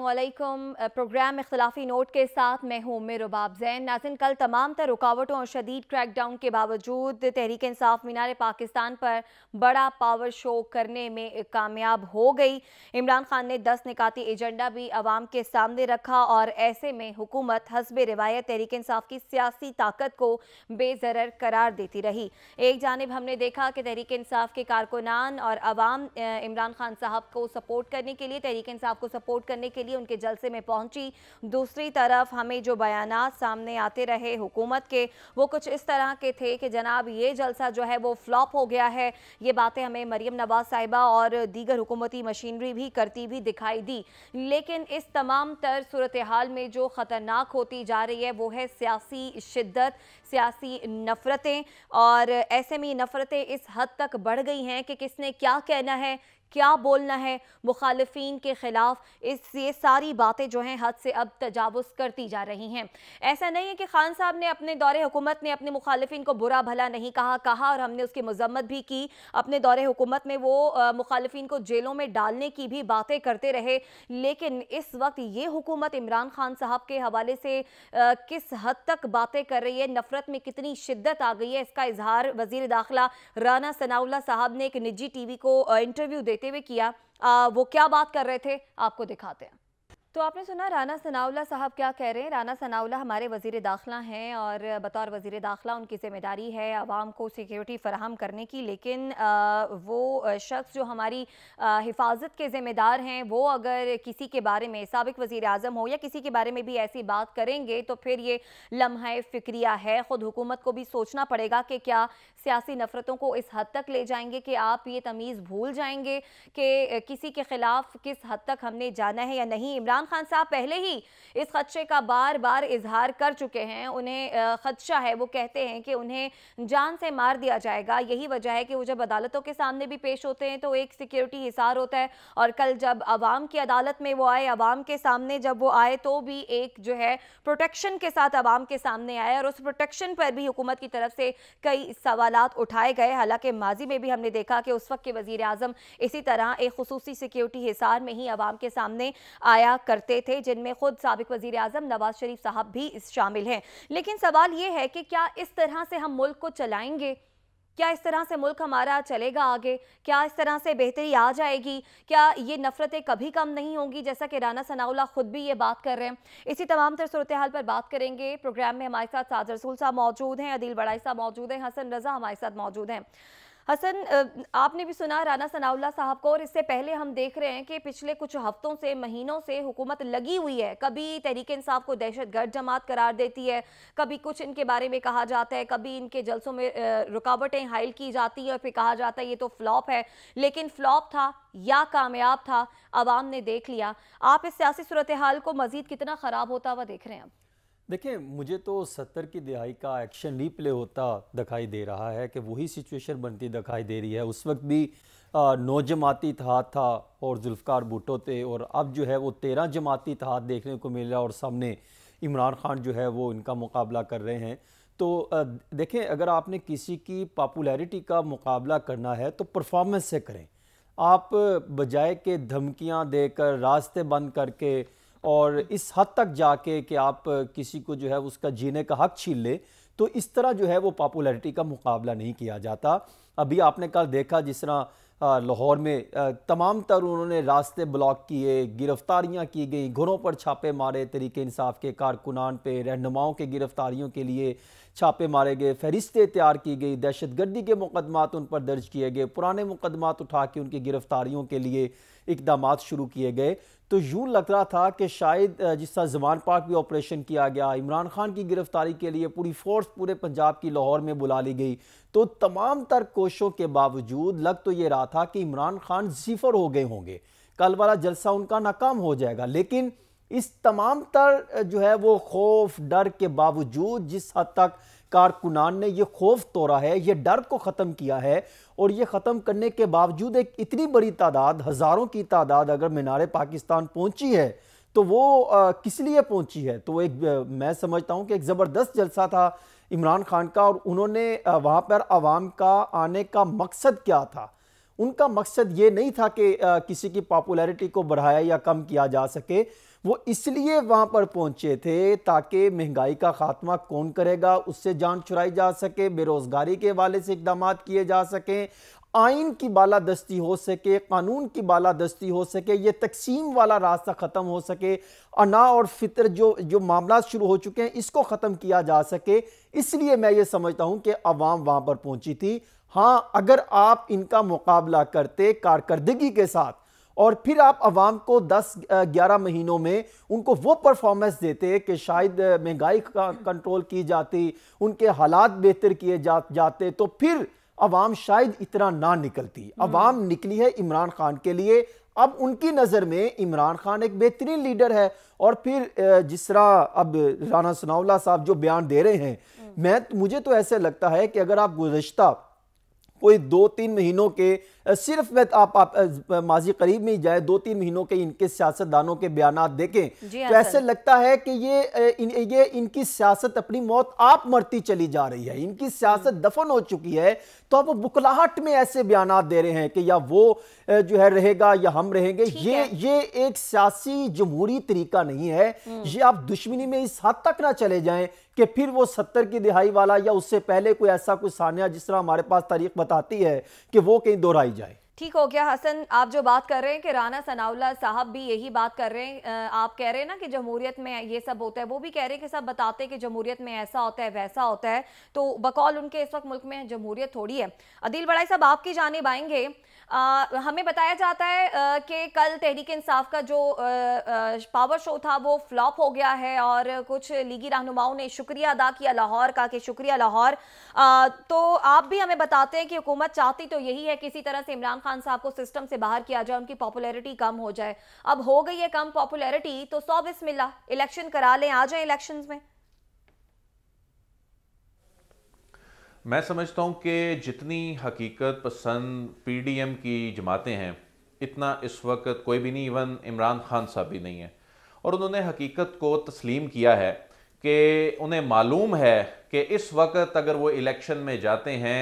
अल्लाम programme इख्तलाफी note के साथ मैं हूँ मे रुबाब जैन नाजिन कल तमाम तर रुकावटों और शदीद क्रैक डाउन के बावजूद तहरीक इंसाफ मीनार पाकिस्तान पर बड़ा पावर शो करने में कामयाब हो गई इमरान खान ने दस निकाती एजेंडा भी आवाम के सामने रखा और ऐसे में हुकूमत हसब रिवायत तहरीक इंसाफ की सियासी ताकत को बेजर करार देती रही एक जानब हमने देखा कि तहरीक इंसाफ के कारकुनान और आवाम इमरान खान साहब को सपोर्ट करने के लिए तहरीक इंसाफ को सपोर्ट करने के के लिए उनके जलसे में पहुंची दूसरी तरफ हमें जो बयान सामने आते रहे हुकूमत के वो कुछ इस तरह के थे कि जनाब ये जलसा जो है वो फ्लॉप हो गया है ये बातें हमें मरियम नवाज साहिबा और दीगर हुकूमती मशीनरी भी करती भी दिखाई दी लेकिन इस तमाम तर सूरत हाल में जो ख़तरनाक होती जा रही है वो है सियासी शिद्दत सियासी नफ़रतें और ऐसे में e नफ़रतें इस हद तक बढ़ गई हैं कि किसने क्या कहना है क्या बोलना है मुखालफन के ख़िलाफ़ इस ये सारी बातें जो हैं हद से अब तजावज़ करती जा रही हैं ऐसा नहीं है कि खान साहब ने अपने दौर हुकूमत ने अपने मुखालफी को बुरा भला नहीं कहा कहा और हमने उसकी मजम्मत भी की अपने दौर हुकूमत में वो मुखालफी को जेलों में डालने की भी बातें करते रहे लेकिन इस वक्त ये हुकूमत इमरान खान साहब के हवाले से आ, किस हद तक बातें कर रही है नफरत सूरत में कितनी शिद्दत आ गई है इसका इजहार वजीर दाखिला राना सनाउल्ला साहब ने एक निजी टीवी को इंटरव्यू देते हुए किया आ, वो क्या बात कर रहे थे आपको दिखाते हैं तो आपने सुना राना सनावला साहब क्या कह रहे हैं राना सनावला हमारे वजीर दाखिला हैं और बतौर वजीर दाखिला उनकी ज़िम्मेदारी है आवाम को सिक्योरिटी फ़राहम करने की लेकिन आ, वो शख्स जो हमारी आ, हिफाजत के ज़िम्मेदार हैं वो अगर किसी के बारे में सबक वजीर अजम हो या किसी के बारे में भी ऐसी बात करेंगे तो फिर ये लम्हा फ़िक्रिया है ख़ुद हुकूमत को भी सोचना पड़ेगा कि क्या सियासी नफ़रतों को इस हद तक ले जाएंगे कि आप ये तमीज़ भूल जाएंगे कि किसी के ख़िलाफ़ किस हद तक हमने जाना है या नहीं इमरान इमरान खान साहब पहले ही इस खदशे का बार बार इजहार कर चुके हैं उन्हें खदशा है वो कहते हैं कि उन्हें जान से मार दिया जाएगा यही वजह है कि वो जब अदालतों के सामने भी पेश होते हैं तो एक सिक्योरिटी हिसार होता है और कल जब आवाम की अदालत में वो आए आवाम के सामने जब वो आए तो भी एक जो है प्रोटेक्शन के साथ आवाम के सामने आए और उस प्रोटेक्शन पर भी हुकूमत की तरफ से कई सवाल उठाए गए हालांकि माजी में भी हमने देखा कि उस वक्त के वजीर आजम इसी तरह एक खसूसी सिक्योरिटी हिसार में ही आवाम के सामने आया करते थे जिनमें खुद सबक वजी अजम नवाज शरीफ साहब भी इस शामिल हैं लेकिन सवाल ये है कि क्या इस तरह से हम मुल्क को चलाएंगे क्या इस तरह से मुल्क हमारा चलेगा आगे क्या इस तरह से बेहतरी आ जाएगी क्या ये नफ़रतें कभी कम नहीं होंगी जैसा कि राना सनाउल्ला ख़ुद भी ये बात कर रहे हैं इसी तमाम तर सूरत हाल पर बात करेंगे प्रोग्राम में हमारे साथ साज रसूल साहब मौजूद हैं अदील बड़ाई साहब मौजूद हैं हसन रज़ा हमारे साथ मौजूद हैं हसन आपने भी सुना राना सनाउल्ला साहब को और इससे पहले हम देख रहे हैं कि पिछले कुछ हफ्तों से महीनों से हुकूमत लगी हुई है कभी तहरीक इंसाफ को दहशतगर्द जमात करार देती है कभी कुछ इनके बारे में कहा जाता है कभी इनके जलसों में रुकावटें हाइल की जाती हैं और फिर कहा जाता है ये तो फ्लॉप है लेकिन फ्लॉप था या कामयाब था आवाम ने देख लिया आप इस सियासी सूरत हाल को मजीद कितना ख़राब होता हुआ देख रहे हैं अब देखिए मुझे तो सत्तर की दिहाई का एक्शन रीप्ले होता दिखाई दे रहा है कि वही सिचुएशन बनती दिखाई दे रही है उस वक्त भी नौ जमाती तहत था और जुल्फ़ार भुटो थे और अब जो है वो तेरह जमाती तहत देखने को मिल रहा और सामने इमरान खान जो है वो इनका मुकाबला कर रहे हैं तो देखें अगर आपने किसी की पॉपुलैरिटी का मुकाबला करना है तो परफॉर्मेंस से करें आप बजाय के धमकियां देकर रास्ते बंद करके और इस हद तक जाके कि आप किसी को जो है उसका जीने का हक छीन ले तो इस तरह जो है वो पॉपुलैरिटी का मुकाबला नहीं किया जाता अभी आपने कल देखा जिस तरह लाहौर में तमाम तर उन्होंने रास्ते ब्लॉक किए गिरफ्तारियां की गई घरों पर छापे मारे तरीके इंसाफ के कारकुनान पे रहनुमाओं के गिरफ्तारियों के लिए छापे मारे गए फहरिस्तें तैयार की गई दहशतगर्दी के मुकदमात उन पर दर्ज किए गए पुराने मुकदमात उठा के उनकी गिरफ्तारियों के लिए इकदाम शुरू किए गए तो यूं लग रहा था कि शायद जिस तरह जमान पाक भी ऑपरेशन किया गया इमरान खान की गिरफ्तारी के लिए पूरी फोर्स पूरे पंजाब की लाहौर में बुला ली गई तो तमाम तर कोशों के बावजूद लग तो ये रहा था कि इमरान खान जीफर हो गए होंगे कल वाला जलसा उनका नाकाम हो जाएगा लेकिन इस तमाम तर जो है वो खौफ डर के बावजूद जिस हद तक कारकुनान ने यह खौफ तोड़ा है यह डर को ख़त्म किया है और यह ख़त्म करने के बावजूद एक इतनी बड़ी तादाद हज़ारों की तादाद अगर मीनार पाकिस्तान पहुँची है तो वो आ, किस लिए पहुंची है तो एक मैं समझता हूँ कि एक ज़बरदस्त जलसा था इमरान खान का और उन्होंने वहाँ पर आवाम का आने का मकसद क्या था उनका मकसद ये नहीं था कि किसी की पॉपुलैरिटी को बढ़ाया या कम किया जा सके वो इसलिए वहाँ पर पहुँचे थे ताकि महंगाई का खात्मा कौन करेगा उससे जान छुड़ाई जा सके बेरोज़गारी के हवाले से इकदाम किए जा सकें आइन की बालादस्ती हो सके कानून की बालादस्ती हो सके ये तकसीम वाला रास्ता ख़त्म हो सके अना और फितर जो जो मामला शुरू हो चुके हैं इसको ख़त्म किया जा सके इसलिए मैं ये समझता हूँ कि आवाम वहाँ पर पहुँची थी हाँ अगर आप इनका मुकाबला करते कारकर्दगी के साथ और फिर आप आवाम को 10 11 महीनों में उनको वो परफॉर्मेंस देते कि शायद महंगाई का कंट्रोल की जाती उनके हालात बेहतर किए जा, जाते तो फिर अवाम शायद इतना ना निकलती अवाम हम्म। निकली है इमरान खान के लिए अब उनकी नज़र में इमरान खान एक बेहतरीन लीडर है और फिर जिस तरह अब राना सनाउल्ला साहब जो बयान दे रहे हैं हम्म। मैं मुझे तो ऐसे लगता है कि अगर आप गुज्तर कोई दो तीन महीनों के सिर्फ मैं तो आप, आप, आप माजी करीब में ही जाए दो तीन महीनों के इनके सियासतदानों के बयान देखें तो हाँ ऐसे लगता है कि ये इन, ये इनकी सियासत अपनी मौत आप मरती चली जा रही है इनकी सियासत हम्म। दफन हो चुकी है तो आप बुकलाहट में ऐसे बयान दे रहे हैं कि या वो जो है रहेगा या हम रहेंगे ये ये एक सियासी जमहूरी तरीका नहीं है हम्म। ये आप दुश्मनी में इस हद तक ना चले जाएं कि फिर वो सत्तर की दिहाई वाला या उससे पहले कोई ऐसा कोई सानिया जिस तरह हमारे पास तारीख बताती है कि वो कहीं दोहराई जाए ठीक हो गया हसन आप जो बात कर रहे हैं कि राना सनाउल्ला साहब भी यही बात कर रहे हैं आप कह रहे हैं ना कि जमहूरियत में ये सब होता है वो भी कह रहे हैं कि सब बताते हैं कि जमहूरियत में ऐसा होता है वैसा होता है तो बकौल उनके इस वक्त मुल्क में जमहूरियत थोड़ी है अदिल बड़ाई साहब आपकी जानब आएंगे आ, हमें बताया जाता है कि कल तहरीक इंसाफ का जो आ, आ, पावर शो था वो फ्लॉप हो गया है और कुछ लीगी रहनुमाओं ने शुक्रिया अदा किया लाहौर का कि शुक्रिया लाहौर तो आप भी हमें बताते हैं कि हुकूमत चाहती तो यही है किसी तरह से इमरान खान साहब को सिस्टम से बाहर किया जाए उनकी पॉपुलैरिटी कम हो जाए अब हो गई है कम पॉपुलैरिटी तो सौ बिस मिला इलेक्शन करा लें आ जाए इलेक्शन में मैं समझता हूं कि जितनी हकीकत पसंद पीडीएम की जमातें हैं इतना इस वक्त कोई भी नहीं इवन इमरान खान साहब भी नहीं है और उन्होंने हकीकत को तस्लीम किया है कि उन्हें मालूम है कि इस वक्त अगर वो इलेक्शन में जाते हैं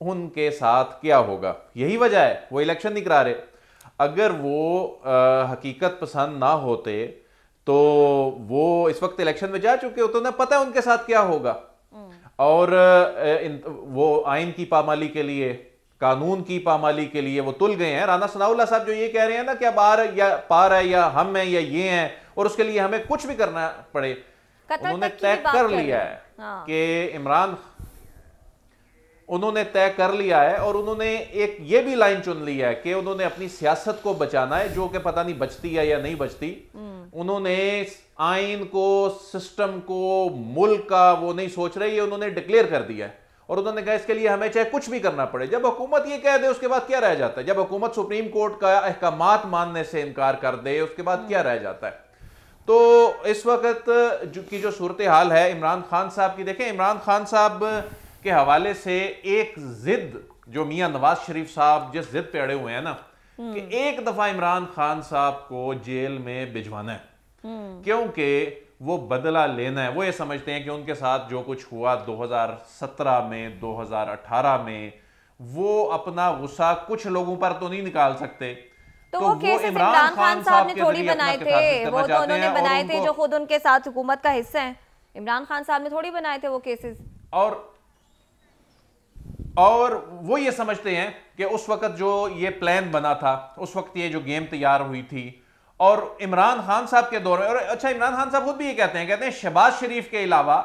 उनके साथ क्या होगा यही वजह है वो इलेक्शन नहीं करा रहे अगर वो आ, हकीकत पसंद ना होते तो वो इस वक्त इलेक्शन में जा चुके होते उन्हें पता है उनके साथ क्या होगा और इन, वो आइन की पामाली के लिए कानून की पामाली के लिए वो तुल गए हैं राना सनाउल्ला साहब जो ये कह रहे हैं ना क्या बार या पार है या हम है या ये हैं और उसके लिए हमें कुछ भी करना पड़े उन्होंने तय कर लिया है हाँ। कि इमरान उन्होंने तय कर लिया है और उन्होंने एक ये भी लाइन चुन ली है कि उन्होंने अपनी सियासत को बचाना है जो कि पता नहीं बचती है या नहीं बचती हम्म। उन्होंने आइन को सिस्टम को मुल्क का वो नहीं सोच रहे ये उन्होंने डिक्लेयर कर दिया है और उन्होंने कहा इसके लिए हमें चाहे कुछ भी करना पड़े जब हुकूमत ये कह दे उसके बाद क्या रह जाता है जब हुकूमत सुप्रीम कोर्ट का अहकाम मानने से इनकार कर दे उसके बाद क्या रह जाता है तो इस वक्त जो की जो सूरत हाल है इमरान खान साहब की देखें इमरान खान साहब के हवाले से एक जिद जो मियाँ नवाज शरीफ साहब जिस जिद पे अड़े हुए हैं ना हम्म। कि एक दफा इमरान खान साहब को जेल में भिजवाना है हम्म। क्योंकि वो बदला लेना है वो ये समझते हैं कि उनके साथ जो कुछ हुआ 2017 में 2018 में वो अपना गुस्सा कुछ लोगों पर तो नहीं निकाल सकते तो, तो वो केस इमरान खान साहब ने थोड़ी बनाए थे वो तो उन्होंने बनाए थे जो खुद उनके साथ हुकूमत का हिस्सा है इमरान खान साहब ने थोड़ी बनाए थे वो केसेस और और वो ये समझते हैं कि उस वक्त जो ये प्लान बना था उस वक्त ये जो गेम तैयार हुई थी और इमरान खान साहब के दौर में और अच्छा इमरान खान साहब खुद भी ये कहते हैं कहते हैं शहबाज शरीफ के अलावा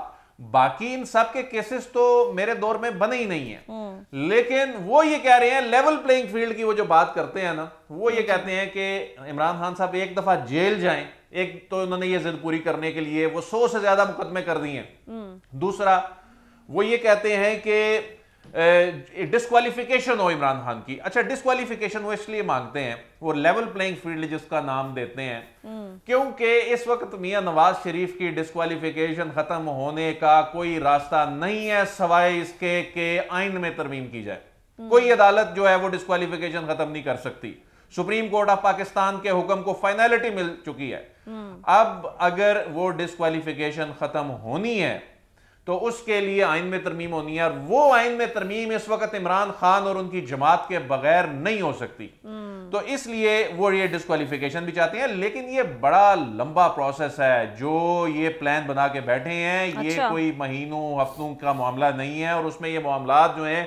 बाकी इन सब के केसेस तो मेरे दौर में बने ही नहीं है हम्म। लेकिन वो ये कह रहे हैं लेवल प्लेइंग फील्ड की वो जो बात करते हैं ना वो ये कहते हैं कि इमरान खान साहब एक दफा जेल जाएं एक तो उन्होंने ये जिद पूरी करने के लिए वो सौ से ज्यादा मुकदमे कर दिए हम्म। दूसरा वो ये कहते हैं कि डिस्कालिफिकेशन हो इमरान खान की अच्छा डिस्कालिफिकेशन वो इसलिए मांगते हैं वो लेवल प्लेइंग फील्ड जिसका नाम देते हैं हम्म। क्योंकि इस वक्त मियाँ नवाज शरीफ की डिस्कालिफिकेशन खत्म होने का कोई रास्ता नहीं है सवाए इसके के आइन में तरमीम की जाए हम्म। कोई अदालत जो है वो डिस्कालिफिकेशन खत्म नहीं कर सकती सुप्रीम कोर्ट ऑफ पाकिस्तान के हुक्म को फाइनलिटी मिल चुकी है हम्म। अब अगर वो डिस्कालिफिकेशन खत्म होनी है तो उसके लिए आइन में तरमीम होनी है और वो आइन में तरमीम इस वक्त इमरान खान और उनकी जमात के बगैर नहीं हो सकती हम्म। तो इसलिए वो ये डिस्कालीफिकेशन भी चाहते हैं लेकिन ये बड़ा लंबा प्रोसेस है जो ये प्लान बना के बैठे हैं अच्छा। ये कोई महीनों हफ्तों का मामला नहीं है और उसमें ये मामला जो है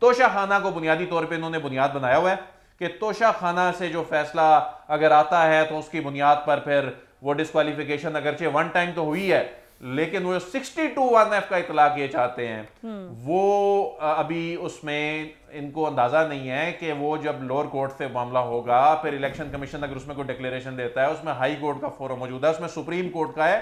तोशा खाना को बुनियादी तौर पर इन्होंने बुनियाद बनाया हुआ है कि तोशा खाना से जो फैसला अगर आता है तो उसकी बुनियाद पर फिर वो डिस्कालीफिकेशन अगरचे वन टाइम तो हुई है लेकिन वो सिक्सटी टू वन एफ का इतलाक ये चाहते हैं हम्म। वो अभी उसमें इनको अंदाजा नहीं है कि वो जब लोअर कोर्ट से मामला होगा फिर इलेक्शन कमीशन अगर उसमें कोई डिक्लेरेशन देता है उसमें हाई कोर्ट का फोरम मौजूद है उसमें सुप्रीम कोर्ट का है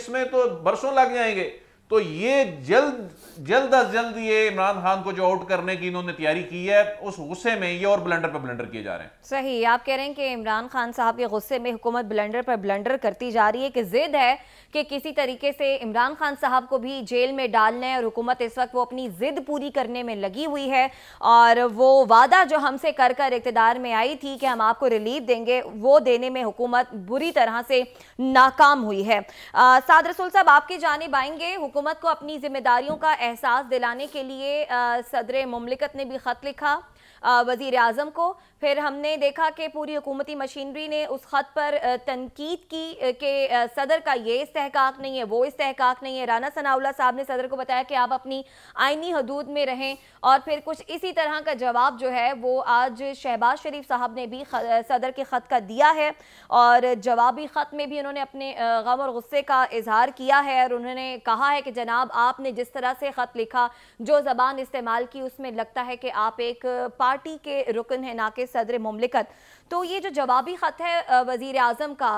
इसमें तो बरसों लग जाएंगे तो ये जल्द जल्द अज जल्द ये इमरान खान को जो आउट करने की इन्होंने तैयारी की है उस गुस्से में ये और ब्लेंडर पर ब्लेंडर किए जा रहे हैं सही आप कह रहे हैं कि इमरान खान साहब के गुस्से में हुकूमत ब्लेंडर पर ब्लेंडर करती जा रही है कि जिद है कि किसी तरीके से इमरान खान साहब को भी जेल में डालने और हुकूमत इस वक्त वो अपनी जिद पूरी करने में लगी हुई है और वो वादा जो हमसे कर कर इकतदार में आई थी कि हम आपको रिलीफ देंगे वो देने में हुकूमत बुरी तरह से नाकाम हुई है साद रसूल साहब आपकी जानब आएंगे हुकूमत को अपनी जिम्मेदारियों का एहसास दिलाने के लिए सदर ममलिकत ने भी ख़त लिखा वज़ी अजम को फिर हमने देखा कि पूरी हुकूमती मशीनरी ने उस ख़त पर तनकीद की कि सदर का ये इस्तेकाक नहीं है वो इस्तेकाक नहीं है राना सनाउल्ला साहब ने सदर को बताया कि आप अपनी आइनी हदूद में रहें और फिर कुछ इसी तरह का जवाब जो है वो आज शहबाज शरीफ साहब ने भी सदर के ख़त का दिया है और जवाबी ख़त में भी उन्होंने अपने गम और गुस्से का इजहार किया है और उन्होंने कहा है कि जनाब आपने जिस तरह से ख़त लिखा जो ज़बान इस्तेमाल की उसमें लगता है कि आप एक पार्टी के रुकन हैं ना सदर ममलिकत तो ये जो जवाबी ख़त है वज़ी अजम का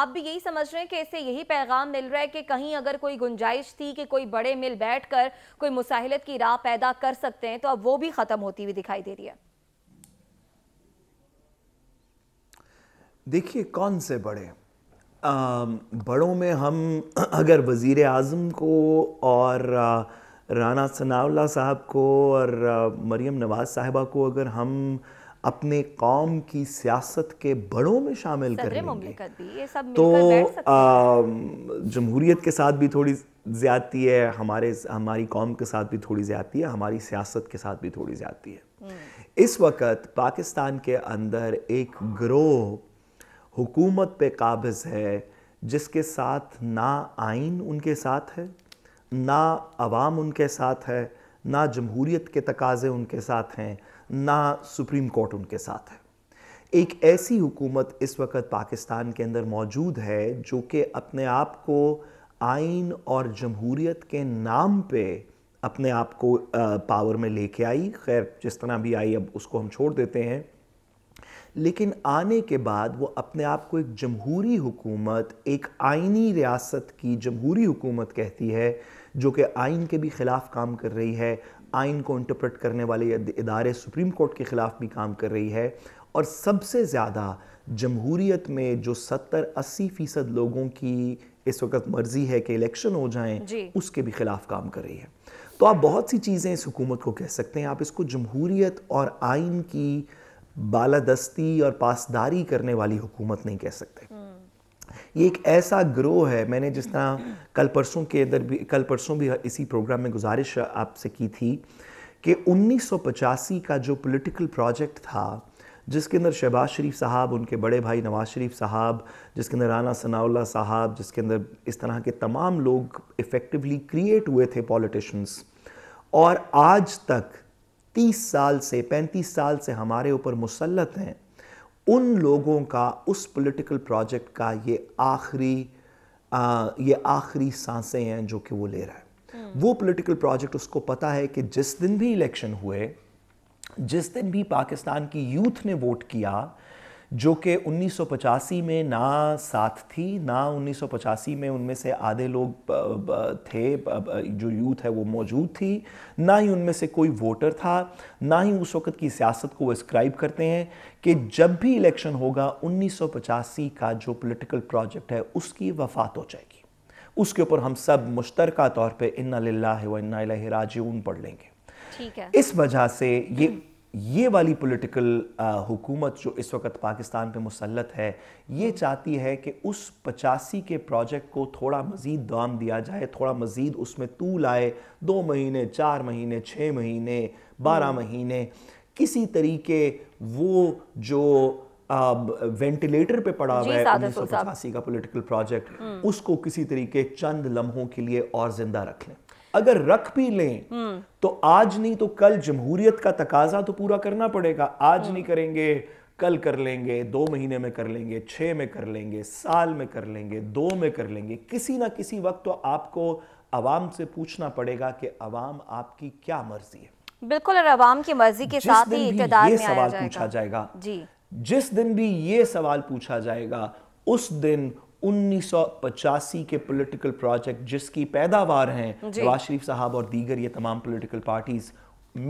आप भी यही समझ रहे हैं कि इससे यही पैगाम मिल रहा है कि कहीं अगर कोई गुंजाइश थी कि कोई बड़े मिल बैठ कर कोई मुसाहलत की राह पैदा कर सकते हैं तो अब वो भी ख़त्म होती हुई दिखाई दे रही है देखिए कौन से बड़े आ, बड़ों में हम अगर वज़ी अजम को और राना सनावला साहब को और मरीम नवाज़ साहबा को अगर हम अपने कौम की सियासत के बड़ों में शामिल कर लेंगे ये सब तो जमहूरीत के साथ भी थोड़ी ज़्यादती है हमारे हमारी कौम के साथ भी थोड़ी ज़्यादती है हमारी सियासत के साथ भी थोड़ी ज़्यादती है हम्म। इस वक्त पाकिस्तान के अंदर एक ग्रोह हुकूमत पे काबज़ है जिसके साथ ना आइन उनके साथ है ना आवाम उनके साथ है ना जमहूरीत के तकाजे उनके साथ हैं ना सुप्रीम कोर्ट उनके साथ है एक ऐसी हुकूमत इस वक्त पाकिस्तान के अंदर मौजूद है जो कि अपने आप को आइन और जमहूरीत के नाम पे अपने आप को पावर में लेके आई खैर जिस तरह भी आई अब उसको हम छोड़ देते हैं लेकिन आने के बाद वो अपने आप को एक जमहूरी हुकूमत एक आइनी रियासत की जमहूरी हुकूमत कहती है जो कि आइन के भी ख़िलाफ़ काम कर रही है आइन को इंटरप्रेट करने वाले इदारे सुप्रीम कोर्ट के ख़िलाफ़ भी काम कर रही है और सबसे ज़्यादा जमहूरीत में जो 70-80 फ़ीसद लोगों की इस वक्त मर्जी है कि इलेक्शन हो जाएं उसके भी ख़िलाफ़ काम कर रही है तो आप बहुत सी चीज़ें इस हुकूमत को कह सकते हैं आप इसको जमहूरीत और आइन की बालादस्ती और पासदारी करने वाली हुकूमत नहीं कह सकते ये एक ऐसा ग्रो है मैंने जिस तरह कल परसों के अंदर भी कल परसों भी इसी प्रोग्राम में गुजारिश आपसे की थी कि उन्नीस का जो पॉलिटिकल प्रोजेक्ट था जिसके अंदर शहबाज शरीफ साहब उनके बड़े भाई नवाज शरीफ साहब जिसके अंदर राना सनाउल्ला साहब जिसके अंदर इस तरह के तमाम लोग इफ़ेक्टिवली क्रिएट हुए थे पॉलिटिशन्स और आज तक 30 साल से 35 साल से हमारे ऊपर मुसलत हैं उन लोगों का उस पॉलिटिकल प्रोजेक्ट का ये आखिरी ये आखिरी सांसें हैं जो कि वो ले रहा है हम्म। वो पॉलिटिकल प्रोजेक्ट उसको पता है कि जिस दिन भी इलेक्शन हुए जिस दिन भी पाकिस्तान की यूथ ने वोट किया जो कि उन्नीस में ना साथ थी ना उन्नीस में उनमें से आधे लोग थे जो यूथ है वो मौजूद थी ना ही उनमें से कोई वोटर था ना ही उस वक़्त की सियासत को स्क्राइब करते हैं कि जब भी इलेक्शन होगा उन्नीस का जो पॉलिटिकल प्रोजेक्ट है उसकी वफात हो जाएगी उसके ऊपर हम सब मुश्तर तौर पर इन्ना लाला व इन्ना पढ़ लेंगे इस वजह से ये ये वाली पॉलिटिकल हुकूमत जो इस वक्त पाकिस्तान पे मुसलत है ये चाहती है कि उस पचासी के प्रोजेक्ट को थोड़ा मज़ीद दाम दिया जाए थोड़ा मज़ीद उसमें तूल आए दो महीने चार महीने छः महीने बारह हम्म। महीने किसी तरीके वो जो वेंटिलेटर पे पड़ा हुआ है उन्नीस सौ पचासी का पॉलिटिकल प्रोजेक्ट हम्म। उसको किसी तरीके चंद लम्हों के लिए और ज़िंदा रख लें अगर रख भी लें हम्म। तो आज नहीं तो कल जमहूरियत का तकाजा तो पूरा करना पड़ेगा आज हम्म। नहीं करेंगे कल कर लेंगे दो महीने में कर लेंगे छह में कर लेंगे साल में कर लेंगे दो में कर लेंगे किसी ना किसी वक्त तो आपको आवाम से पूछना पड़ेगा कि अवाम आपकी क्या मर्जी है बिल्कुल और अवाम की मर्जी के साथ ही ये सवाल पूछा जाएगा जी जिस दिन भी ये सवाल पूछा जाएगा उस दिन 1985 के पॉलिटिकल प्रोजेक्ट जिसकी पैदावार हैं नवाज शरीफ साहब और दीगर ये तमाम पॉलिटिकल पार्टीज़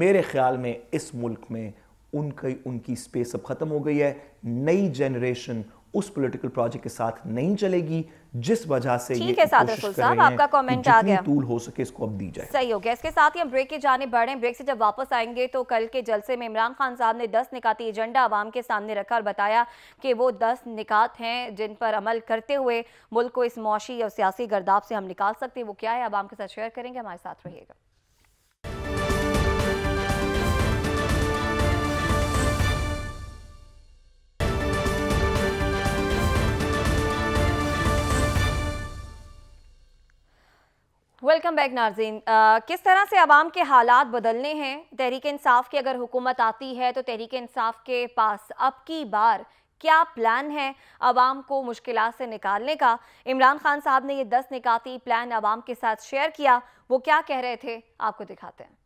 मेरे ख्याल में इस मुल्क में उनकी उनकी स्पेस अब ख़त्म हो गई है नई जनरेशन उस पॉलिटिकल प्रोजेक्ट के साथ नहीं चलेगी जिस वजह से ठीक है सादर साहब आपका कमेंट आ गया टूल हो सके इसको अब दी जाए सही हो गया इसके साथ ही हम ब्रेक के जाने बढ़े ब्रेक से जब वापस आएंगे तो कल के जलसे में इमरान खान साहब ने दस निकाती एजेंडा आवाम के सामने रखा और बताया कि वो दस निकात हैं जिन पर अमल करते हुए मुल्क को इस मौशी और सियासी गर्दाब से हम निकाल सकते हैं वो क्या है आवाम के साथ शेयर करेंगे हमारे साथ रहिएगा वेलकम बैक नाजीन किस तरह से आवाम के हालात बदलने हैं तहरीक इंसाफ की अगर हुकूमत आती है तो तहरीक इंसाफ के पास अब की बार क्या प्लान है आवाम को मुश्किल से निकालने का इमरान खान साहब ने ये दस निकाती प्लान आवाम के साथ शेयर किया वो क्या कह रहे थे आपको दिखाते हैं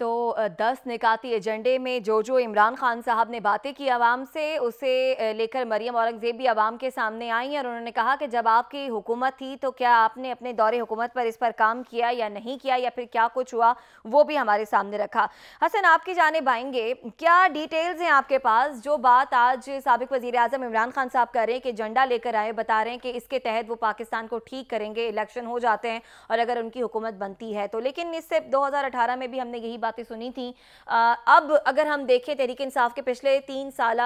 तो दस निकाती एजेंडे में जो जो इमरान खान साहब ने बातें की आवाम से उसे लेकर मरियम औरंगजेब भी आवाम के सामने आई और उन्होंने कहा कि जब आपकी हुकूमत थी तो क्या आपने अपने दौरे हुकूमत पर इस पर काम किया या नहीं किया या फिर क्या कुछ हुआ वो भी हमारे सामने रखा हसन आपकी जानब आएंगे क्या डिटेल्स हैं आपके पास जो बात आज सबक वजीर अजम इमरान खान साहब कह रहे हैं कि एजेंडा लेकर आए बता रहे हैं कि इसके तहत वो पाकिस्तान को ठीक करेंगे इलेक्शन हो जाते हैं और अगर उनकी हुकूमत बनती है तो लेकिन इससे दो में भी हमने यही बातें सुनी थी आ, अब अगर हम देखें तहरीक इंसाफ के पिछले तीन साल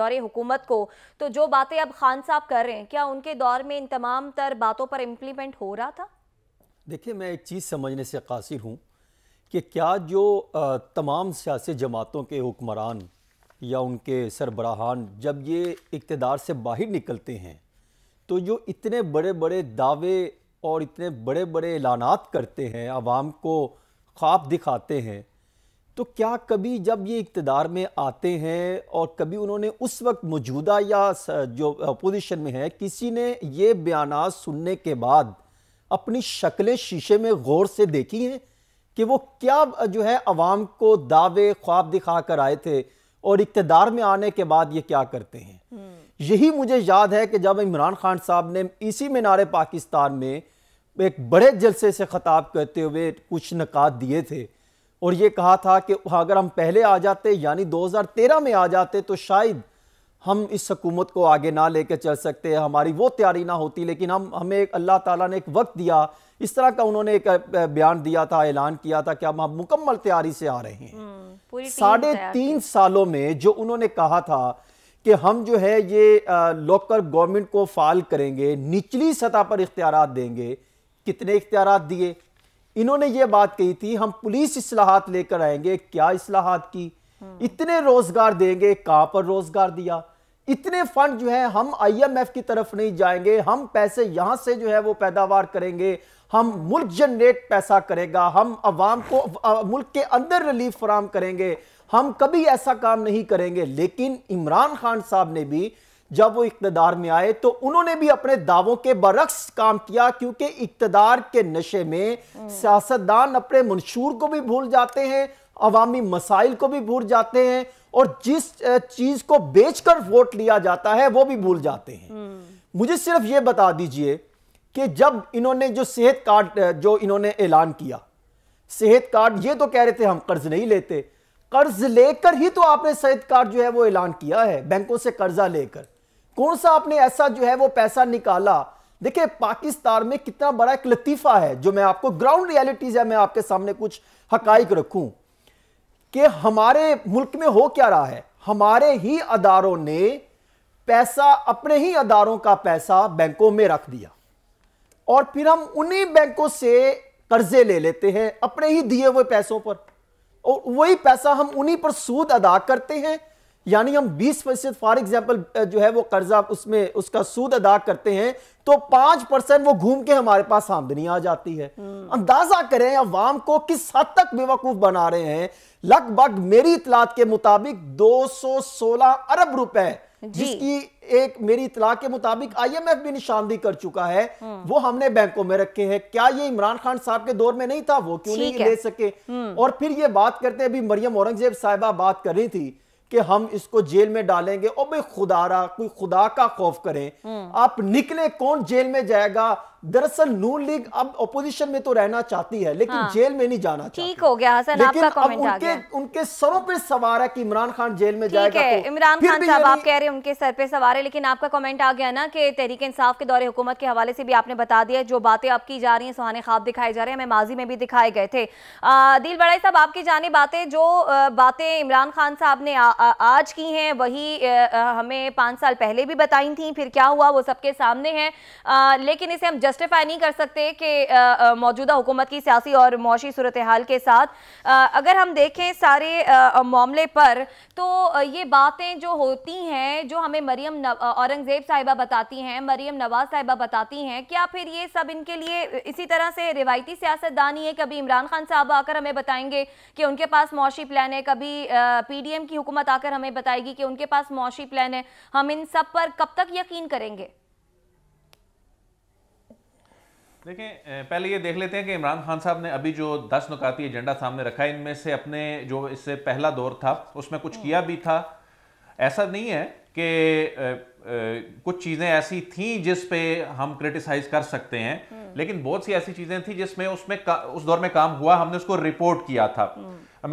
दौरे हुकूमत को तो जो बातें अब खान साहब कर रहे हैं क्या उनके दौर में इन तमाम तर बातों पर इम्प्लीमेंट हो रहा था देखिए मैं एक चीज़ समझने से कासिर हूँ कि क्या जो तमाम सियासी जमातों के हुक्मरान या उनके सरबराहान जब ये इकतदार से बाहर निकलते हैं तो जो इतने बड़े बड़े दावे और इतने बड़े बड़े ऐलानात करते हैं आवाम को ख्वाब दिखाते हैं तो क्या कभी जब ये इकतदार में आते हैं और कभी उन्होंने उस वक्त मौजूदा या जो अपोजिशन में है किसी ने ये बयान सुनने के बाद अपनी शक्लें शीशे में गौर से देखी हैं कि वो क्या जो है अवाम को दावे ख्वाब दिखा कर आए थे और इकतदार में आने के बाद ये क्या करते हैं हम्म। यही मुझे याद है कि जब इमरान खान साहब ने इसी मीनार पाकिस्तान में एक बड़े जलसे से ख़ताब करते हुए कुछ नकात दिए थे और ये कहा था कि अगर हम पहले आ जाते यानी 2013 में आ जाते तो शायद हम इस हकूमत को आगे ना लेकर चल सकते हमारी वो तैयारी ना होती लेकिन हम हमें अल्लाह ताला ने एक वक्त दिया इस तरह का उन्होंने एक बयान दिया था ऐलान किया था कि हम हम मुकम्मल तैयारी से आ रहे हैं हम्म, साढ़े तीन सालों में जो उन्होंने कहा था कि हम जो है ये लोकल गवर्नमेंट को फाल करेंगे निचली सतह पर इख्तियार देंगे कितने इख्तियार दिए इन्होंने ये बात कही थी हम पुलिस असलाहत लेकर आएंगे क्या असलाहत की हम्म। इतने रोजगार देंगे कहाँ पर रोजगार दिया इतने फंड जो है हम आईएमएफ की तरफ नहीं जाएंगे हम पैसे यहां से जो है वो पैदावार करेंगे हम मुल्क जनरेट पैसा करेगा हम अवाम को आ, मुल्क के अंदर रिलीफ फराम करेंगे हम कभी ऐसा काम नहीं करेंगे लेकिन इमरान खान साहब ने भी जब वो इकतदार में आए तो उन्होंने भी अपने दावों के बरक्स काम किया क्योंकि इकतदार के नशे में हम्म। सियासतदान अपने मंशूर को भी भूल जाते हैं अवामी मसाइल को भी भूल जाते हैं और जिस चीज़ को बेचकर वोट लिया जाता है वो भी भूल जाते हैं हम्म। मुझे सिर्फ ये बता दीजिए कि जब इन्होंने जो सेहत कार्ड जो इन्होंने ऐलान किया सेहत कार्ड ये तो कह रहे थे हम कर्ज नहीं लेते कर्ज लेकर ही तो आपने सेहत कार्ड जो है वो ऐलान किया है बैंकों से कर्जा लेकर कौन सा आपने ऐसा जो है वो पैसा निकाला देखिए पाकिस्तान में कितना बड़ा एक लतीफा है जो मैं आपको ग्राउंड रियलिटीज है मैं आपके सामने कुछ हकाइक रखूं कि हमारे मुल्क में हो क्या रहा है हमारे ही अदारों ने पैसा अपने ही अदारों का पैसा बैंकों में रख दिया और फिर हम उन्हीं बैंकों से कर्जे ले लेते हैं अपने ही दिए हुए पैसों पर और वही पैसा हम उन्हीं पर सूद अदा करते हैं यानी हम 20 फीसद फॉर एग्जाम्पल जो है वो कर्जा उसमें उसका सूद अदा करते हैं तो पांच परसेंट वो घूम के हमारे पास आमदनी आ जाती है हम्म। अंदाजा करें अवाम को किस हद तक बेवकूफ बना रहे हैं लगभग मेरी इतलात के मुताबिक 216 अरब रुपए जिसकी एक मेरी इतला के मुताबिक आईएमएफ भी निशानदी कर चुका है हम्म। वो हमने बैंकों में रखे हैं क्या ये इमरान खान साहब के दौर में नहीं था वो क्यों नहीं ले सके हम्म। और फिर ये बात करते अभी मरियम औरंगजेब साहिबा बात कर रही थी कि हम इसको जेल में डालेंगे और भाई खुदारा कोई खुदा का खौफ करें हम्म। आप निकले कौन जेल में जाएगा दरअसल नून लीग अब ओपोजिशन में तो रहना चाहती है लेकिन हाँ। जेल में नहीं जाना चाहती ठीक हो गया हसन लेकिन आपका अब उनके उनके सरों पे सवार है कि इमरान खान जेल में जाएगा है, तो इमरान खान साहब आप कह रहे हैं उनके सर पे सवार है लेकिन आपका कमेंट आ गया ना कि तहरीक इंसाफ के दौरे हुकूमत के हवाले से भी आपने बता दिया जो बातें आप की जा रही है सुहाने खाब दिखाए जा रहे हैं हमें माजी में भी दिखाए गए थे दिल बड़ाई साहब आपकी जाने बातें जो बातें इमरान खान साहब ने आज की हैं वही हमें पांच साल पहले भी बताई थी फिर क्या हुआ वो सबके सामने है लेकिन इसे हम जस्टिफाई नहीं कर सकते कि मौजूदा हुकूमत की सियासी और मुशी सूरत हाल के साथ आ, अगर हम देखें सारे मामले पर तो ये बातें जो होती हैं जो हमें मरियम औरंगज़ेब साहिबा बताती हैं मरियम नवाज़ साहिबा बताती हैं क्या फिर ये सब इनके लिए इसी तरह से रिवायती सियासतदानी है कभी इमरान खान साहब आकर हमें बताएंगे कि उनके पास मुशी प्लान है कभी पी डी एम की हुकूमत आकर हमें बताएगी कि उनके पास मुशी प्लान है हम इन सब पर कब तक यकीन करेंगे देखें पहले ये देख लेते हैं कि इमरान खान साहब ने अभी जो दस नुकाती एजेंडा सामने रखा है इनमें से अपने जो इससे पहला दौर था उसमें कुछ किया भी था ऐसा नहीं है कि कुछ चीज़ें ऐसी थी जिस पे हम क्रिटिसाइज कर सकते हैं लेकिन बहुत सी ऐसी चीज़ें थी जिसमें उसमें उस दौर में काम हुआ हमने उसको रिपोर्ट किया था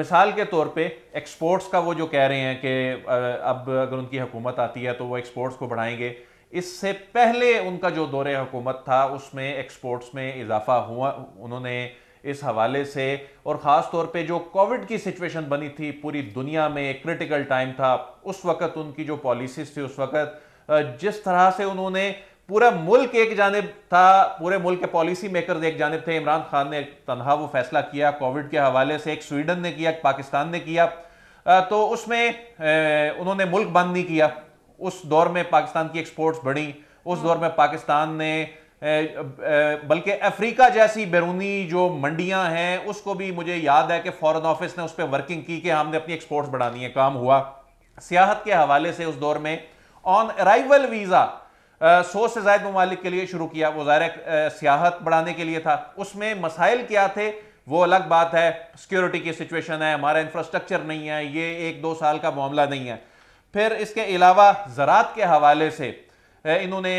मिसाल के तौर पे एक्सपोर्ट्स का वो जो कह रहे हैं कि अब अगर उनकी हुकूमत आती है तो वो एक्सपोर्ट्स को बढ़ाएंगे इससे पहले उनका जो दौरे हुकूमत था उसमें एक्सपोर्ट्स में इजाफा हुआ उन्होंने इस हवाले से और ख़ास तौर पे जो कोविड की सिचुएशन बनी थी पूरी दुनिया में एक क्रिटिकल टाइम था उस वक़्त उनकी जो पॉलिसीज थी उस वक़्त जिस तरह से उन्होंने पूरा मुल्क एक जानब था पूरे मुल्क के पॉलिसी मेकर एक जानब थे इमरान खान ने तनहा वो फैसला किया कोविड के हवाले से एक स्वीडन ने किया एक पाकिस्तान ने किया तो उसमें उन्होंने मुल्क बंद नहीं किया उस दौर में पाकिस्तान की एक्सपोर्ट्स बढ़ी उस दौर में पाकिस्तान ने बल्कि अफ्रीका जैसी बैरूनी जो मंडियां हैं उसको भी मुझे याद है कि फॉरेन ऑफिस ने उस पर वर्किंग की कि हमने अपनी एक्सपोर्ट्स बढ़ानी है काम हुआ सियाहत के हवाले से उस दौर में ऑन अराइवल वीज़ा सौ से जायद ममालिक के लिए शुरू किया वो ज़ाहिर सियाहत बढ़ाने के लिए था उसमें मसाइल क्या थे वो अलग बात है सिक्योरिटी की सिचुएशन है हमारा इंफ्रास्ट्रक्चर नहीं है ये एक दो साल का मामला नहीं है फिर इसके अलावा ज़रात के हवाले से इन्होंने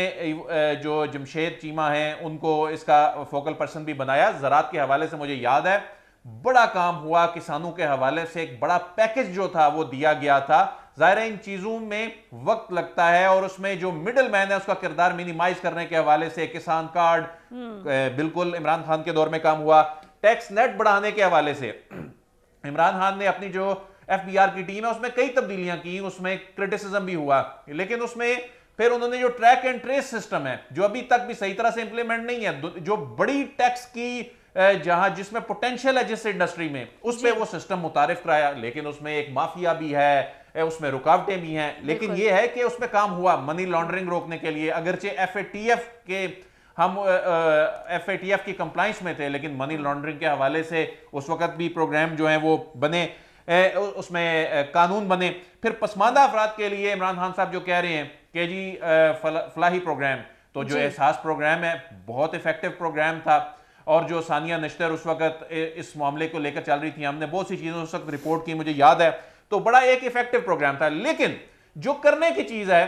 जो जमशेद चीमा हैं उनको इसका फोकल पर्सन भी बनाया ज़रात के हवाले से मुझे याद है बड़ा काम हुआ किसानों के हवाले से एक बड़ा पैकेज जो था वो दिया गया था ज़ाहिर इन चीज़ों में वक्त लगता है और उसमें जो मिडल मैन है उसका किरदार मिनिमाइज करने के हवाले से किसान कार्ड हम्म। बिल्कुल इमरान खान के दौर में काम हुआ टैक्स नेट बढ़ाने के हवाले से इमरान खान ने अपनी जो एफबीआर की टीम है उसमें कई तब्दीलियां की उसमें क्रिटिसिज्म भी हुआ लेकिन उसमें फिर उन्होंने जो ट्रैक एंड ट्रेस सिस्टम है जो अभी तक भी सही तरह से इंप्लीमेंट नहीं है जो बड़ी टैक्स की जहां जिसमें पोटेंशियल है जिस इंडस्ट्री में उसमें वो सिस्टम मुतारिफ कराया लेकिन उसमें एक माफिया भी है उसमें रुकावटें भी हैं लेकिन ये है कि उसमें काम हुआ मनी लॉन्ड्रिंग रोकने के लिए अगरचे एफ के हम एफ की कंप्लाइंस में थे लेकिन मनी लॉन्ड्रिंग हाँ। के हवाले से उस वक्त भी प्रोग्राम जो है वो बने उसमें कानून बने फिर पसमानदा अफराद के लिए इमरान खान साहब जो कह रहे हैं कि जी फलाही प्रोग्राम तो जो एहसास प्रोग्राम है बहुत इफेक्टिव प्रोग्राम था और जो सानिया नश्तर उस वक्त इस मामले को लेकर चल रही थी हमने बहुत सी चीज़ें उस वक्त रिपोर्ट की मुझे याद है तो बड़ा एक इफेक्टिव प्रोग्राम था लेकिन जो करने की चीज़ है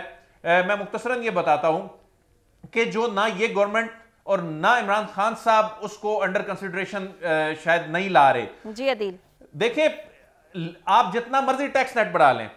मैं मुख्तसरा ये बताता हूं कि जो ना ये गवर्नमेंट और ना इमरान खान साहब उसको अंडर कंसिडरेशन शायद नहीं ला रहे जी अदील देखिए आप जितना मर्जी टैक्स नेट बढ़ा लें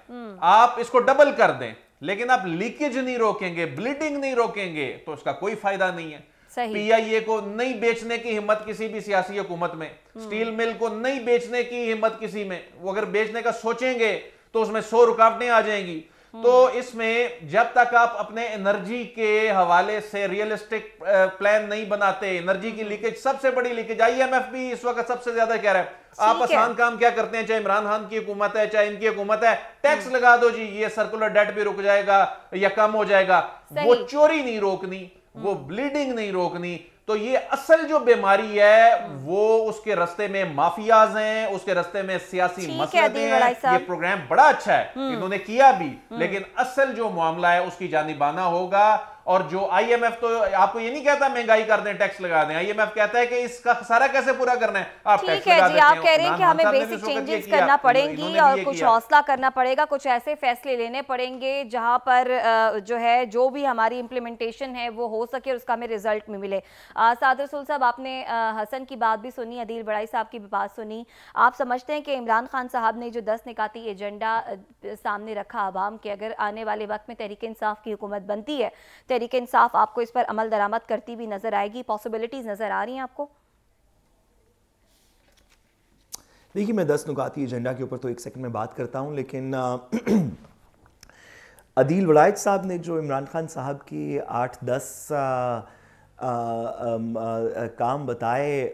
आप इसको डबल कर दें लेकिन आप लीकेज नहीं रोकेंगे ब्लीडिंग नहीं रोकेंगे तो उसका कोई फायदा नहीं है पीआईए को नहीं बेचने की हिम्मत किसी भी सियासी हुकूमत में स्टील मिल को नहीं बेचने की हिम्मत किसी में वो अगर बेचने का सोचेंगे तो उसमें सौ रुकावटें आ जाएंगी तो इसमें जब तक आप अपने एनर्जी के हवाले से रियलिस्टिक प्लान नहीं बनाते एनर्जी की लीकेज सबसे बड़ी लीकेज आईएमएफ भी इस वक्त सबसे ज्यादा कह रहा है आप आसान काम क्या करते हैं चाहे इमरान खान की हुकूमत है चाहे इनकी हुकूमत है टैक्स हम्म। लगा दो जी ये सर्कुलर डेट भी रुक जाएगा या कम हो जाएगा वो चोरी नहीं रोकनी वो ब्लीडिंग हम्म। नहीं रोकनी तो ये असल जो बीमारी है वो उसके रस्ते में माफियाज हैं उसके रस्ते में सियासी मसले हैं ये प्रोग्राम बड़ा अच्छा है हम्म। इन्होंने किया भी हम्म। लेकिन असल जो मामला है उसकी जानिबाना होगा और जो आईएमएफ तो आपको ये नहीं कहता महंगाई कर दें टैक्स लगा दें आईएमएफ कहता है कि इसका सारा कैसे पूरा करना है आप ठीक है जी आप कह रहे हैं कि हमें बेसिक चेंजेस करना पड़ेंगी और कुछ हौसला करना पड़ेगा कुछ ऐसे फैसले लेने पड़ेंगे जहां पर जो है जो भी हमारी इम्प्लीमेंटेशन है वो हो सके और उसका हमें रिजल्ट में मिले साद रसूल साहब आपने हसन की बात भी सुनी अदील बड़ाई साहब की बात सुनी आप समझते हैं कि इमरान खान साहब ने जो दस निकाती एजेंडा सामने रखा आवाम के अगर आने वाले वक्त में तहरीक इंसाफ की हुकूमत बनती है तहरीक इंसाफ आपको इस पर अमल दरामद करती भी नज़र आएगी पॉसिबिलिटीज़ नज़र आ रही हैं आपको देखिए मैं दस नुकाती एजेंडा के ऊपर तो एक सेकंड में बात करता हूं लेकिन अदील वलायत साहब ने जो इमरान खान साहब की आठ दस आ, काम बताए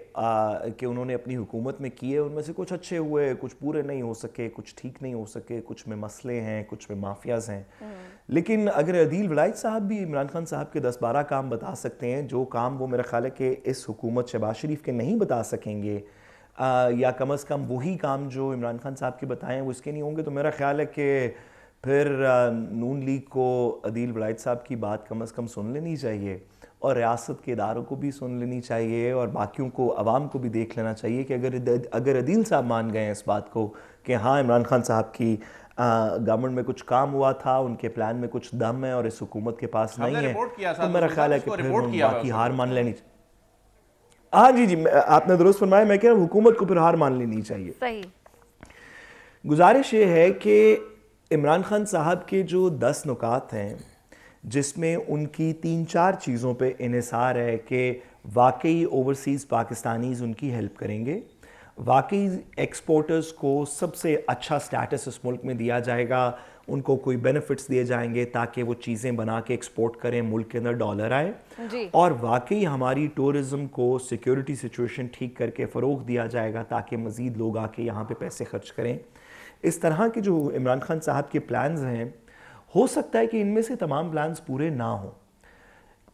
कि उन्होंने अपनी हुकूमत में किए उनमें से कुछ अच्छे हुए कुछ पूरे नहीं हो सके कुछ ठीक नहीं हो सके कुछ में मसले हैं कुछ में माफियाज हैं हम्म। लेकिन अगर अदील वलायत साहब भी इमरान खान साहब के दस बारह काम बता सकते हैं जो काम वो मेरा ख्याल है कि इस हुकूमत शहबाज शरीफ के नहीं बता सकेंगे या कम अज़ कम वही काम जो इमरान खान साहब के बताएँ वो इसके नहीं होंगे तो मेरा ख्याल है कि फिर नून लीग को अदील वलायत साहब की बात कम अज़ कम सुन लेनी चाहिए और रियासत के इदारों को भी सुन लेनी चाहिए और बाकियों को आवाम को भी देख लेना चाहिए कि अगर अगर अदील साहब मान गए हैं इस बात को कि हाँ इमरान खान साहब की गवर्नमेंट में कुछ काम हुआ था उनके प्लान में कुछ दम है और इस हुकूमत के पास नहीं है तो मेरा ख्याल है कि फिर बाकी हार मान लेनी चाहिए हाँ जी जी आपने दुरुस्त फरमाया मैं कह रहा हूँ हुकूमत को फिर हार मान लेनी चाहिए सही गुजारिश ये है कि इमरान खान साहब के जो दस नुकात हैं जिसमें उनकी तीन चार चीज़ों पे इसार है कि वाकई ओवरसीज़ पाकिस्तानीज़ उनकी हेल्प करेंगे वाकई एक्सपोर्टर्स को सबसे अच्छा स्टेटस इस मुल्क में दिया जाएगा उनको कोई बेनिफिट्स दिए जाएंगे ताकि वो चीज़ें बना के एक्सपोर्ट करें मुल्क के अंदर डॉलर आए और वाकई हमारी टूरिज़म को सिक्योरिटी सिचुएशन ठीक करके फ़रोग दिया जाएगा ताकि मज़ीद लोग आके यहाँ पे पैसे खर्च करें इस तरह के जो इमरान खान साहब के प्लान्स हैं हो सकता है कि इनमें से तमाम प्लान्स पूरे ना हों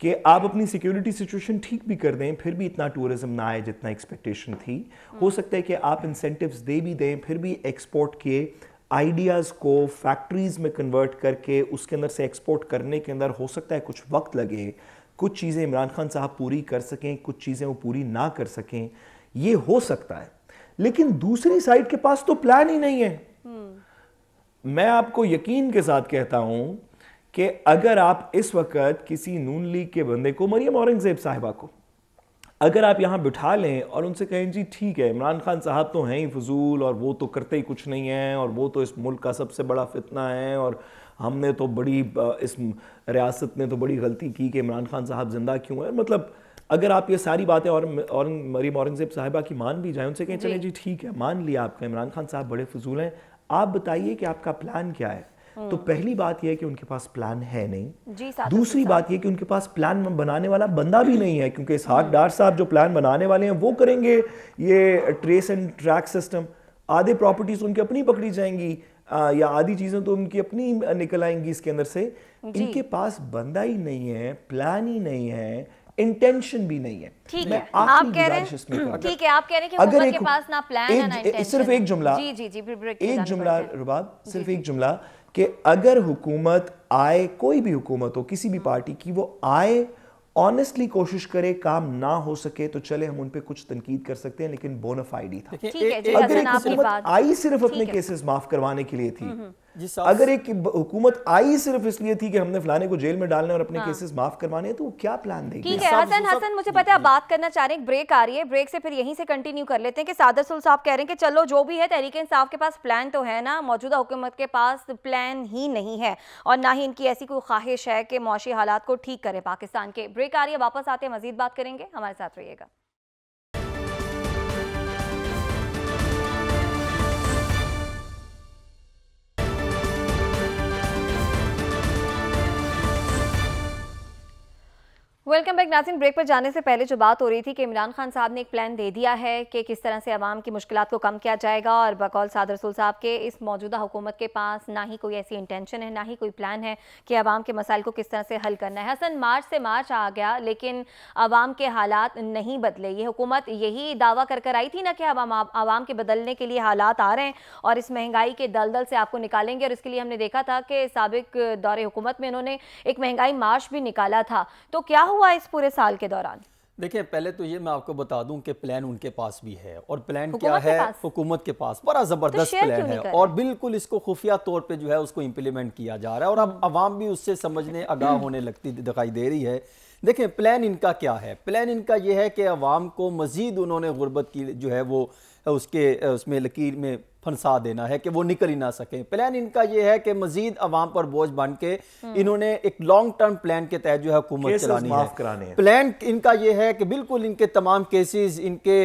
कि आप अपनी सिक्योरिटी सिचुएशन ठीक भी कर दें फिर भी इतना टूरिज्म ना आए जितना एक्सपेक्टेशन थी हम्म। हो सकता है कि आप इंसेंटिव्स दे भी दें फिर भी एक्सपोर्ट के आइडियाज़ को फैक्ट्रीज़ में कन्वर्ट करके उसके अंदर से एक्सपोर्ट करने के अंदर हो सकता है कुछ वक्त लगे कुछ चीज़ें इमरान खान साहब पूरी कर सकें कुछ चीज़ें वो पूरी ना कर सकें ये हो सकता है लेकिन दूसरी साइड के पास तो प्लान ही नहीं है मैं आपको यकीन के साथ कहता हूं कि अगर आप इस वक्त किसी नून लीग के बंदे को मरियम औरंगजेब साहिबा को अगर आप यहाँ बिठा लें और उनसे कहें जी ठीक है इमरान खान साहब तो हैं ही फजूल और वो तो करते ही कुछ नहीं हैं और वो तो इस मुल्क का सबसे बड़ा फितना है और हमने तो बड़ी इस रियासत ने तो बड़ी गलती की कि इमरान खान साहब ज़िंदा क्यों हैं मतलब अगर आप ये सारी बातें और और मरीम औरंगजेब साहिबा की मान भी जाए उनसे कहें चले जी ठीक है मान लिया आपका इमरान खान साहब बड़े फजूल हैं आप बताइए कि आपका प्लान क्या है हम्म। तो पहली बात यह है कि उनके पास प्लान है नहीं जी दूसरी बात यह कि उनके पास प्लान बनाने वाला बंदा भी नहीं है क्योंकि इसहाक हम्म। डार साहब जो प्लान बनाने वाले हैं वो करेंगे ये ट्रेस एंड ट्रैक सिस्टम आधे प्रॉपर्टीज उनकी अपनी पकड़ी जाएंगी आ, या आधी चीजें तो उनकी अपनी निकल आएंगी इसके अंदर से इनके पास बंदा ही नहीं है प्लान ही नहीं है इंटेंशन भी नहीं है ठीक है आप कह रहे हैं ठीक है आप कह रहे हैं कि अगर एक, के पास ना प्लान एक, ना सिर्फ एक जुमला जी जी जी एक जुमला रुबाब सिर्फ एक जुमला कि अगर हुकूमत आए कोई भी हुकूमत हो किसी भी हम्म। पार्टी की वो आए ऑनेस्टली कोशिश करे काम ना हो सके तो चले हम उन पे कुछ तनकीद कर सकते हैं लेकिन बोनाफाइड ही था ठीक है अगर एक हुकूमत आई सिर्फ अपने केसेस माफ करवाने के लिए थी हम्म, हम्म। अगर एक हुकूमत आई सिर्फ इसलिए थी कि हमने फलाने को जेल में डालने और अपने हाँ। केसेस माफ करवाने हैं तो क्या प्लान देगी ठीक है हसन हसन मुझे पता है बात करना चाह रहे हैं ब्रेक आ रही है ब्रेक से फिर यहीं से कंटिन्यू कर लेते हैं कि सादर सुल साहब कह रहे हैं कि चलो जो भी है तहरीक इंसाफ के पास प्लान तो है ना मौजूदा हुकूमत के पास प्लान ही नहीं है और ना ही इनकी ऐसी कोई ख्वाहिश है कि मुआशी हालात को ठीक करें पाकिस्तान के ब्रेक आ रही है वापस आते हैं मजीद बात करेंगे हमारे साथ रहिएगा वेलकम बैक नाजिन ब्रेक पर जाने से पहले जो बात हो रही थी कि इमरान खान साहब ने एक प्लान दे दिया है कि किस तरह से आवाम की मुश्किल को कम किया जाएगा और बकौल साद रसूल साहब के इस मौजूदा हुकूमत के पास ना ही कोई ऐसी इंटेंशन है ना ही कोई प्लान है कि आवाम के मसाइल को किस तरह से हल करना है हसन मार्च से मार्च आ गया लेकिन आवाम के हालात नहीं बदले ये हुकूमत यही दावा कर कर आई थी ना कि अब आवाम के बदलने के लिए हालात आ रहे हैं और इस महंगाई के दलदल से आपको निकालेंगे और इसके लिए हमने देखा था कि सबक दौरे हुकूमत में इन्होंने एक महंगाई मार्च भी निकाला था तो क्या हुआ इस पूरे साल के दौरान देखिए पहले तो ये मैं आपको बता दूं कि प्लान उनके पास भी है और प्लान क्या है हुकूमत के पास बड़ा ज़बरदस्त तो प्लान है और बिल्कुल इसको खुफिया तौर पे जो है उसको इंप्लीमेंट किया जा रहा है और अब हम्म। आवाम भी उससे समझने आगाह होने लगती दिखाई दे रही है देखें प्लान इनका क्या है प्लान इनका यह है कि अवाम को मज़ीद उन्होंने गुर्बत की जो है वो उसके उसमें लकीर में फंसा देना है कि वो निकल ही ना सके प्लान इनका ये है कि मजीद अवाम पर बोझ बन के हम्म। इन्होंने एक लॉन्ग टर्म प्लान के तहत जो है हुकूमत चलानी है प्लान इनका ये है कि बिल्कुल इनके तमाम केसेस इनके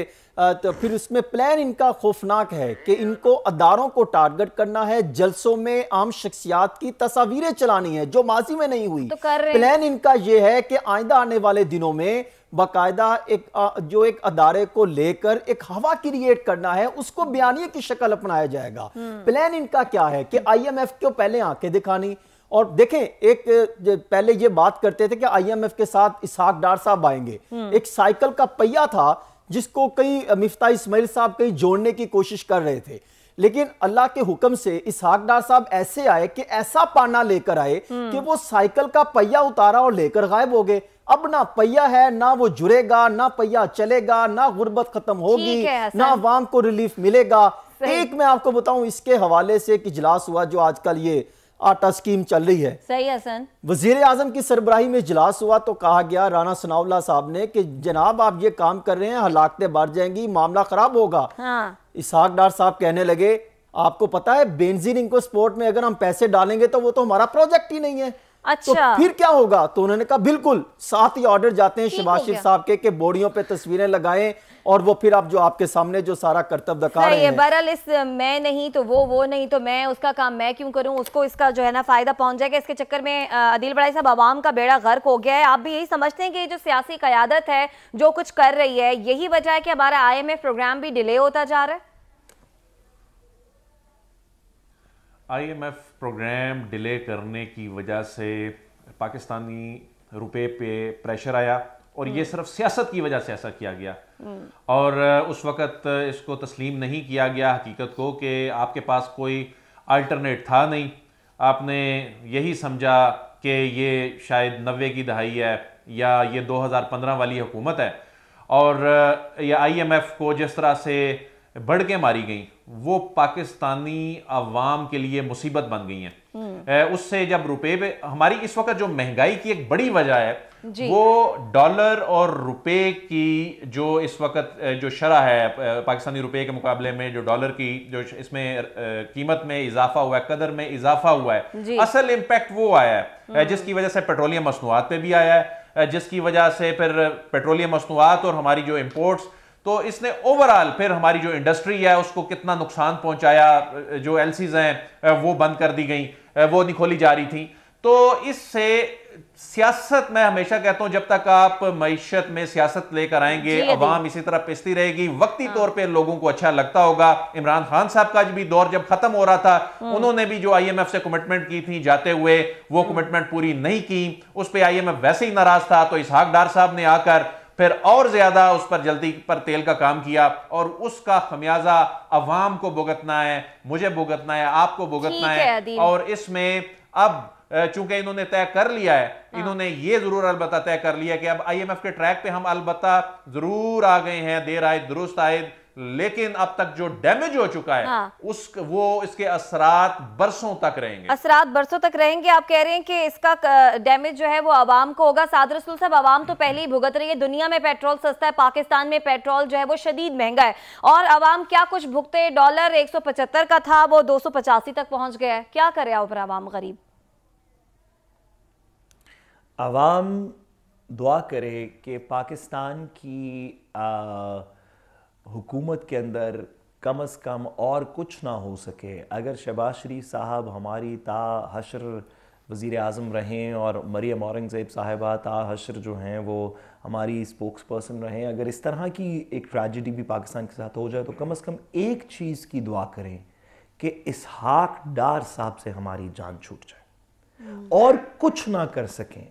तो फिर उसमें प्लान इनका खौफनाक है कि इनको अदारों को टारगेट करना है जलसों में आम शख्सियात की तस्वीरें चलानी है जो माजी में नहीं हुई तो प्लान इनका यह है कि आइंदा आने वाले दिनों में बाकायदा एक जो एक अदारे को लेकर एक हवा क्रिएट करना है उसको बयानी की शक्ल अपनाया जाएगा हम्म। प्लान इनका क्या है कि आईएमएफ क्यों पहले आंखें दिखानी और देखें एक पहले ये बात करते थे कि आईएमएफ के साथ इसहाक डार साहब आएंगे हम्म। एक साइकिल का पहिया था जिसको कई मिफ्ता इसमाइल साहब कहीं जोड़ने की कोशिश कर रहे थे लेकिन अल्लाह के हुक्म से इसहाक डार साहब ऐसे आए कि ऐसा पाना लेकर आए हम्म। कि वो साइकिल का पहिया उतारा और लेकर गायब हो गए अब ना पहिया है ना वो जुड़ेगा ना पहिया चलेगा ना गुर्बत खत्म होगी ना वाम को रिलीफ मिलेगा एक मैं आपको बताऊं इसके हवाले से एक इजलास हुआ जो आजकल ये आटा स्कीम चल रही है सही हसन वजीर आजम की सरबराही में इजलास हुआ तो कहा गया राना सनावला साहब ने कि जनाब आप ये काम कर रहे हैं हलाकते बढ़ जाएंगी मामला खराब होगा हाँ। इसहाक डार साहब कहने लगे आपको पता है बेनजीन इनको स्पोर्ट में अगर हम पैसे डालेंगे तो वो तो हमारा प्रोजेक्ट ही नहीं है तो अच्छा तो फिर क्या होगा तो उन्होंने कहा बिल्कुल साथ ही ऑर्डर जाते हैं शिवाशिव साहब के के बोर्डियों पे तस्वीरें लगाएं और वो फिर आप जो आपके सामने जो सारा कर्तव्य दिखा रहे हैं बहरहाल इस मैं नहीं तो वो वो नहीं तो मैं उसका काम मैं क्यों करूं उसको इसका जो है ना फायदा पहुंच जाएगा इसके चक्कर में अदिल बड़ाई साहब आवाम का बेड़ा गर्क हो गया है आप भी यही समझते हैं कि जो सियासी क्यादत है जो कुछ कर रही है यही वजह है कि हमारा आई प्रोग्राम भी डिले होता जा रहा है आईएमएफ प्रोग्राम डिले करने की वजह से पाकिस्तानी रुपए पे प्रेशर आया और ये हम्म। सिर्फ सियासत की वजह से ऐसा किया गया हम्म। और उस वक़्त इसको तस्लीम नहीं किया गया हकीकत को कि आपके पास कोई अल्टरनेट था नहीं आपने यही समझा कि ये शायद नबे की दहाई है या ये 2015 वाली हुकूमत है और ये आईएमएफ को जिस तरह से बढ़ के मारी गई वो पाकिस्तानी अवाम के लिए मुसीबत बन गई हैं हम्म। उससे जब रुपए पे हमारी इस वक्त जो महंगाई की एक बड़ी वजह है वो डॉलर और रुपए की जो इस वक्त जो शरा है पाकिस्तानी रुपए के मुकाबले में जो डॉलर की जो इसमें कीमत में इजाफा हुआ है कदर में इजाफा हुआ है असल इम्पैक्ट वो आया है हम्म। जिसकी वजह से पेट्रोलियम मसनूआत पे भी आया है जिसकी वजह से फिर पेट्रोलियम मसनूआत और हमारी जो इम्पोर्ट्स तो इसने ओवरऑल फिर हमारी जो इंडस्ट्री है उसको कितना नुकसान पहुंचाया जो एलसीज हैं वो बंद कर दी गई वो नहीं खोली जा रही थी तो इससे सियासत मैं हमेशा कहता हूं जब तक आप मीशत में सियासत लेकर आएंगे अवाम इसी तरह पिसती रहेगी वक्ती हाँ। तौर पे लोगों को अच्छा लगता होगा इमरान खान साहब का भी दौर जब खत्म हो रहा था हाँ। उन्होंने भी जो आईएमएफ से कमिटमेंट की थी जाते हुए वो कमिटमेंट हाँ। पूरी नहीं की उस पर आई वैसे ही नाराज था तो इसहाक डार साहब ने आकर फिर और ज्यादा उस पर जल्दी पर तेल का काम किया और उसका खमियाजा अवाम को भुगतना है मुझे भुगतना है आपको भुगतना है, है और इसमें अब चूंकि इन्होंने तय कर लिया है हाँ। इन्होंने ये जरूर अलबत्ता तय कर लिया कि अब आईएमएफ के ट्रैक पे हम अलबत्ता जरूर आ गए हैं देर आए दुरुस्त आए लेकिन अब तक जो डैमेज हो चुका है हाँ। उस वो इसके असरात बरसों तक रहेंगे असरात बरसों तक रहेंगे आप कह रहे हैं कि इसका डैमेज जो है वो आवाम को होगा सादर रसूल साहब आवाम तो पहले ही भुगत रही है दुनिया में पेट्रोल सस्ता है पाकिस्तान में पेट्रोल जो है वो शदीद महंगा है और आवाम क्या कुछ भुगते डॉलर एक का था वो दो तक पहुंच गया है क्या करे ऊपर आवाम गरीब आवाम दुआ करे कि पाकिस्तान की आ, हुकूमत के अंदर कम अज़ कम और कुछ ना हो सके अगर शहबाज शरीफ साहब हमारी ता हशर वज़ी अजम रहें और मरियम औरंगज़ेब साहबा ता हशर जो हैं वो हमारी स्पोक्स पर्सन रहें अगर इस तरह की एक ट्रैजिडी भी पाकिस्तान के साथ हो जाए तो कम अज़ कम एक चीज़ की दुआ करें कि इसहाक डार साहब से हमारी जान छूट जाए हम्म। और कुछ ना कर सकें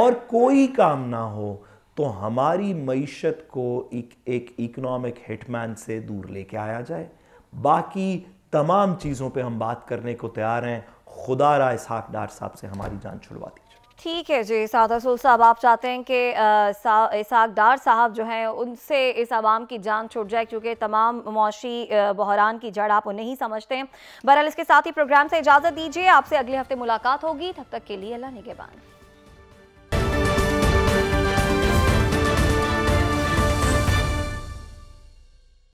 और कोई काम ना हो तो हमारी मीशत को एक एक इकोनॉमिक हिटमैन से दूर लेके आया जाए बाकी तमाम चीज़ों पे हम बात करने को तैयार हैं खुदा राय इसहाक डार साहब से हमारी जान छुड़वा दीजिए ठीक है जी सादा रसूल साहब आप चाहते हैं कि इसाक डार साहब जो हैं उनसे इस आवाम की जान छूट जाए क्योंकि तमाम मुआशी बहरान की जड़ आप नहीं समझते हैं बहरहाल इसके साथ ही प्रोग्राम से इजाज़त दीजिए आपसे अगले हफ्ते मुलाकात होगी तब तक के लिए अल्लाह निगेबान